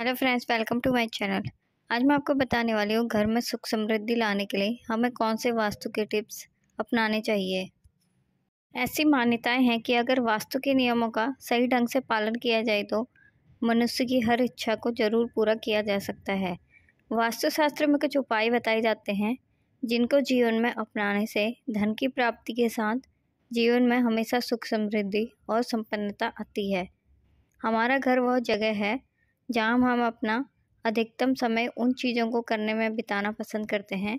hello friends welcome to my channel आज मैं आपको बताने वाली हूँ घर में सुख समृद्धि लाने के लिए हमें कौन से वास्तु के टिप्स अपनाने चाहिए ऐसी मान्यताएं हैं कि अगर वास्तु के नियमों का सही ढंग से पालन किया जाए तो मनुष्य की हर इच्छा को जरूर पूरा किया जा सकता है वास्तुशास्त्र में कुछ उपाय बताए जाते हैं जिनको जीवन में अपनाने से धन की प्राप्ति के साथ जीवन में हमेशा सुख समृद्धि और संपन्नता आती है हमारा घर वह जगह है जहाँ हम अपना अधिकतम समय उन चीज़ों को करने में बिताना पसंद करते हैं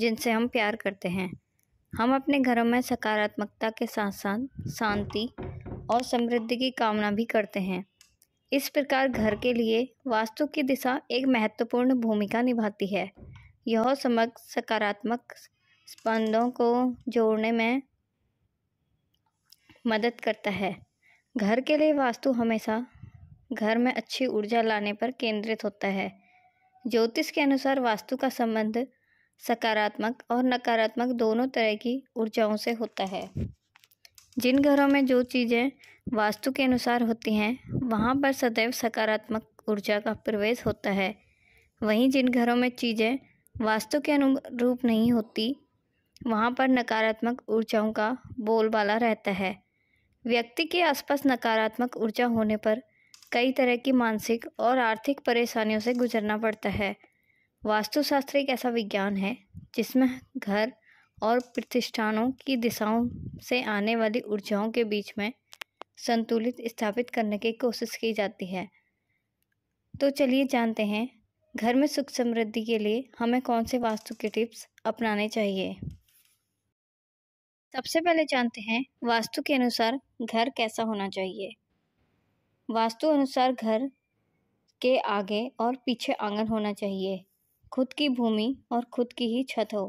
जिनसे हम प्यार करते हैं हम अपने घरों में सकारात्मकता के साथ साथ शांति और समृद्धि की कामना भी करते हैं इस प्रकार घर के लिए वास्तु की दिशा एक महत्वपूर्ण भूमिका निभाती है यह समग्र सकारात्मक स्पंदों को जोड़ने में मदद करता है घर के लिए वास्तु हमेशा घर में अच्छी ऊर्जा लाने पर केंद्रित होता है ज्योतिष के अनुसार वास्तु का संबंध सकारात्मक और नकारात्मक दोनों तरह की ऊर्जाओं से होता है जिन घरों में जो चीज़ें वास्तु के अनुसार होती हैं वहाँ पर सदैव सकारात्मक ऊर्जा का प्रवेश होता है वहीं जिन घरों में चीज़ें वास्तु के अनुरूप नहीं होती वहाँ पर नकारात्मक ऊर्जाओं का बोलबाला रहता है व्यक्ति के आसपास नकारात्मक ऊर्जा होने पर कई तरह की मानसिक और आर्थिक परेशानियों से गुजरना पड़ता है वास्तुशास्त्र एक ऐसा विज्ञान है जिसमें घर और प्रतिष्ठानों की दिशाओं से आने वाली ऊर्जाओं के बीच में संतुलित स्थापित करने की कोशिश की जाती है तो चलिए जानते हैं घर में सुख समृद्धि के लिए हमें कौन से वास्तु के टिप्स अपनाने चाहिए सबसे पहले जानते हैं वास्तु के अनुसार घर कैसा होना चाहिए वास्तु अनुसार घर के आगे और पीछे आंगन होना चाहिए खुद की भूमि और खुद की ही छत हो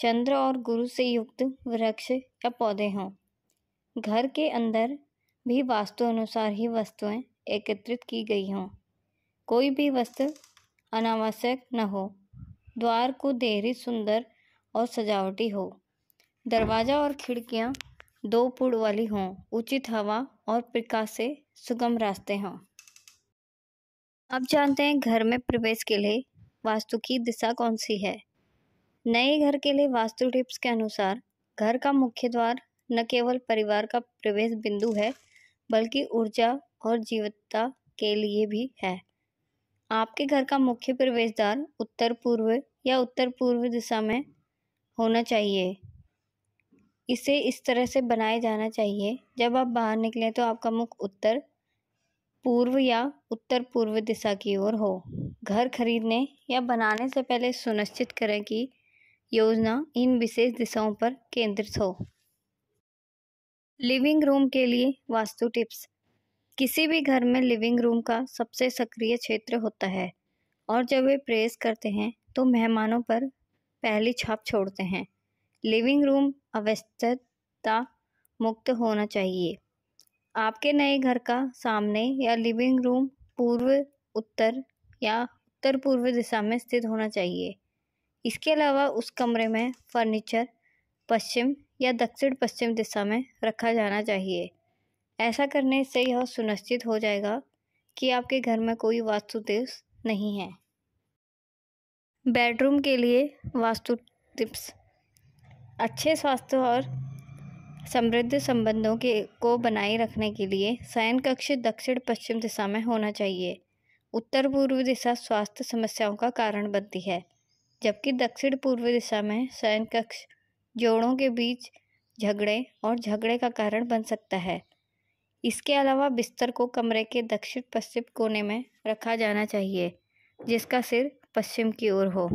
चंद्र और गुरु से युक्त वृक्ष या पौधे हों घर के अंदर भी वास्तु अनुसार ही वस्तुएं एकत्रित की गई हों कोई भी वस्तु अनावश्यक न हो द्वार को देहरी सुंदर और सजावटी हो दरवाज़ा और खिड़कियाँ दो पुड़ वाली हों उचित हवा और प्रकाश से सुगम रास्ते हों आप जानते हैं घर में प्रवेश के लिए वास्तु की दिशा कौन सी है नए घर के लिए वास्तु टिप्स के अनुसार घर का मुख्य द्वार न केवल परिवार का प्रवेश बिंदु है बल्कि ऊर्जा और जीवत्ता के लिए भी है आपके घर का मुख्य प्रवेश द्वार उत्तर पूर्व या उत्तर पूर्व दिशा में होना चाहिए इसे इस तरह से बनाए जाना चाहिए जब आप बाहर निकलें तो आपका मुख उत्तर पूर्व या उत्तर पूर्व दिशा की ओर हो घर खरीदने या बनाने से पहले सुनिश्चित करें कि योजना इन विशेष दिशाओं पर केंद्रित हो लिविंग रूम के लिए वास्तु टिप्स किसी भी घर में लिविंग रूम का सबसे सक्रिय क्षेत्र होता है और जब वे प्रेस करते हैं तो मेहमानों पर पहली छाप छोड़ते हैं लिविंग रूम अव्यस्तता मुक्त होना चाहिए आपके नए घर का सामने या लिविंग रूम पूर्व उत्तर या उत्तर पूर्व दिशा में स्थित होना चाहिए इसके अलावा उस कमरे में फर्नीचर पश्चिम या दक्षिण पश्चिम दिशा में रखा जाना चाहिए ऐसा करने से यह सुनिश्चित हो जाएगा कि आपके घर में कोई वास्तु टिप्स नहीं है बेडरूम के लिए वास्तु टिप्स अच्छे स्वास्थ्य और समृद्ध संबंधों के को बनाए रखने के लिए शयन कक्ष दक्षिण पश्चिम दिशा में होना चाहिए उत्तर पूर्व दिशा स्वास्थ्य समस्याओं का कारण बनती है जबकि दक्षिण पूर्व दिशा में शयन कक्ष जोड़ों के बीच झगड़े और झगड़े का कारण बन सकता है इसके अलावा बिस्तर को कमरे के दक्षिण पश्चिम कोने में रखा जाना चाहिए जिसका सिर पश्चिम की ओर हो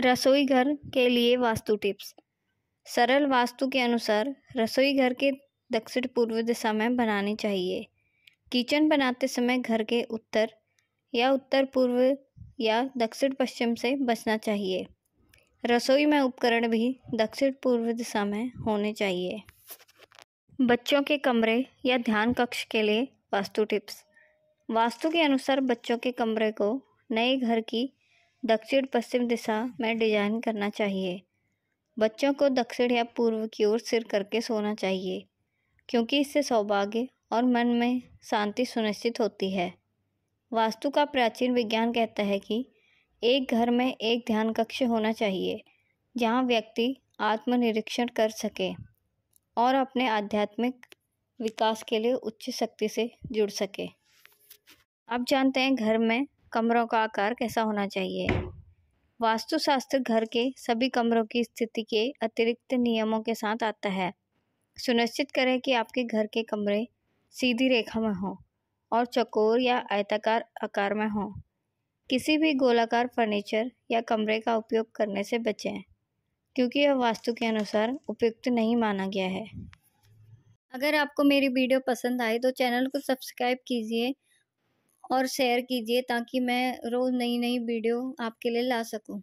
रसोई घर के लिए वास्तु टिप्स सरल वास्तु के अनुसार रसोई घर के दक्षिण पूर्व दिशा में बनानी चाहिए किचन बनाते समय घर के उत्तर या उत्तर पूर्व या दक्षिण पश्चिम से बचना चाहिए रसोई में उपकरण भी दक्षिण पूर्व दिशा में होने चाहिए बच्चों के कमरे या ध्यान कक्ष के लिए वास्तु टिप्स वास्तु के अनुसार बच्चों के कमरे को नए घर की दक्षिण पश्चिम दिशा में डिजाइन करना चाहिए बच्चों को दक्षिण या पूर्व की ओर सिर करके सोना चाहिए क्योंकि इससे सौभाग्य और मन में शांति सुनिश्चित होती है वास्तु का प्राचीन विज्ञान कहता है कि एक घर में एक ध्यान कक्ष होना चाहिए जहाँ व्यक्ति आत्मनिरीक्षण कर सके और अपने आध्यात्मिक विकास के लिए उच्च शक्ति से जुड़ सके आप जानते हैं घर में कमरों का आकार कैसा होना चाहिए वास्तुशास्त्र घर के सभी कमरों की स्थिति के अतिरिक्त नियमों के साथ आता है सुनिश्चित करें कि आपके घर के कमरे सीधी रेखा में हों और चकोर या आयताकार आकार में हों किसी भी गोलाकार फर्नीचर या कमरे का उपयोग करने से बचें क्योंकि यह वास्तु के अनुसार उपयुक्त नहीं माना गया है अगर आपको मेरी वीडियो पसंद आई तो चैनल को सब्सक्राइब कीजिए और शेयर कीजिए ताकि मैं रोज़ नई नई वीडियो आपके लिए ला सकूं